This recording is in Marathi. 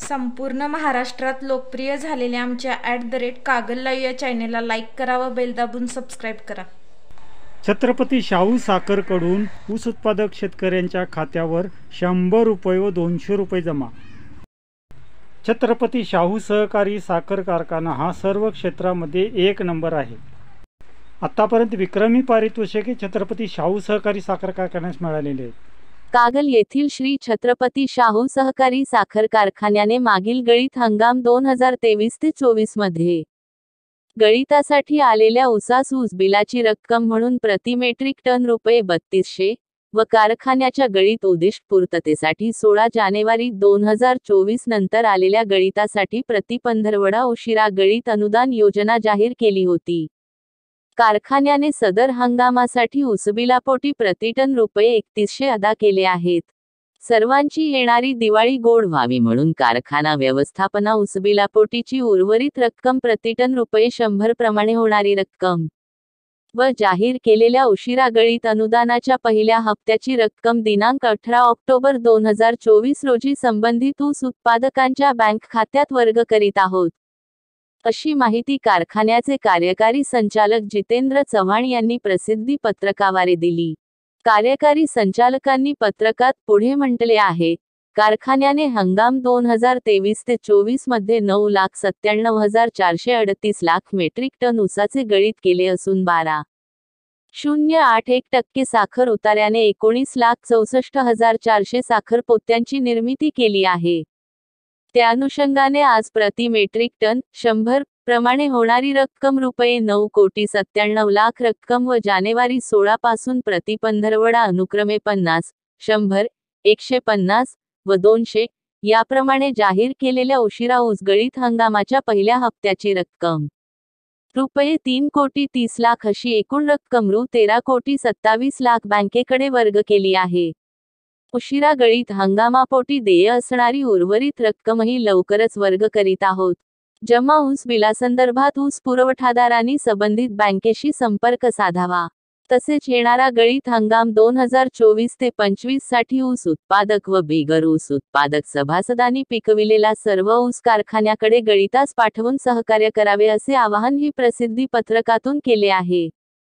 संपूर्ण महाराष्ट्रात लोकप्रिय झालेल्या आमच्या ॲट द रेट कागलला या चॅनेलला लाईक करा व बेल दाबून सबस्क्राईब करा छत्रपती शाहू साखरकडून ऊस उत्पादक शेतकऱ्यांच्या खात्यावर शंभर रुपये व दोनशे रुपये जमा छत्रपती शाहू सहकारी साखर कारखाना हा सर्व क्षेत्रामध्ये एक नंबर आहे आत्तापर्यंत विक्रमी पारितोषिके छत्रपती शाहू सहकारी साखर कारखान्यास मिळालेले आहेत कागल येथील श्री छत्रपती शाहू सहकारी साखर कारखान्याने मागील गळीत हंगाम दोन हजार तेवीस ते चोवीस मध्ये गळीतासाठी आलेल्या उसास ऊस बिलाची रक्कम म्हणून प्रति मेट्रिक टन रुपये बत्तीसशे व कारखान्याच्या गळीत उद्दिष्ट पूर्ततेसाठी सोळा जानेवारी दोन हजार चोवीस नंतर आलेल्या गळितासाठी प्रति पंधरवडा उशिरा गळीत अनुदान योजना जाहीर केली होती कारखान्याने सदर हंगामासाठी उसबिलापोटी प्रतिटन रुपये एकतीसशे अदा केले आहेत सर्वांची येणारी दिवाळी गोड व्हावी म्हणून कारखाना व्यवस्थापना उसबिलापोटीची उर्वरित रक्कम प्रतिटन रुपये शंभर प्रमाणे होणारी रक्कम व जाहीर केलेल्या उशिरा गळीत अनुदानाच्या पहिल्या हप्त्याची रक्कम दिनांक अठरा ऑक्टोबर दोन हजार चोवीस रोजी संबंधित ऊस उत्पादकांच्या बँक खात्यात वर्ग करीत आहोत अशी माहिती कारखान्याचे कार्यकारी संचालक जितेंद्र चव्हाण यांनी प्रसिद्धी पत्रकाद्वारे दिली कार्यकारी संचालकांनी पत्रकात पुढे म्हटले आहे कारखान्याने हंगाम दोन हजार तेवीस ते चोवीस मध्ये नऊ लाख सत्त्याण्णव हजार चारशे अडतीस लाख मेट्रिक टन उसाचे गळीत केले असून बारा शून्य आठ एक टक्के साखर उतार्याने एकोणीस लाख चौसष्ट हजार चारशे साखर पोत्यांची निर्मिती केली आहे त्या अनुषंगाने आज प्रति मेट्रिक टन शंभर प्रमाणे होणारी रक्कम रुपये नऊ कोटी सत्त्याण्णव लाख रक्कम व जानेवारी सोळा पासून प्रति पंधरवडा अनुक्रमे पन्नास शंभर एकशे पन्नास व दोनशे याप्रमाणे जाहीर केलेल्या उशिरा उजगळीत हंगामाच्या पहिल्या हप्त्याची रक्कम रुपये तीन कोटी तीस लाख अशी एकूण रक्कम रु तेरा कोटी सत्तावीस लाख बँकेकडे वर्ग केली आहे उशिरा गळीत हंगामापोटी देय असणारी उर्वरित रक्कमही लवकरच वर्ग करीत आहोत जमा ऊस बिलासंदर्भात ऊस पुरवठादारांनी संबंधित बँकेशी संपर्क साधावा तसेच येणारा गळीत हंगाम दोन हजार चोवीस ते पंचवीस साठी ऊस उत्पादक व बिगर ऊस उत्पादक सभासदांनी पिकविलेला सर्व ऊस कारखान्याकडे गळीतास पाठवून सहकार्य करावे असे आवाहन ही प्रसिद्धी पत्रकातून केले आहे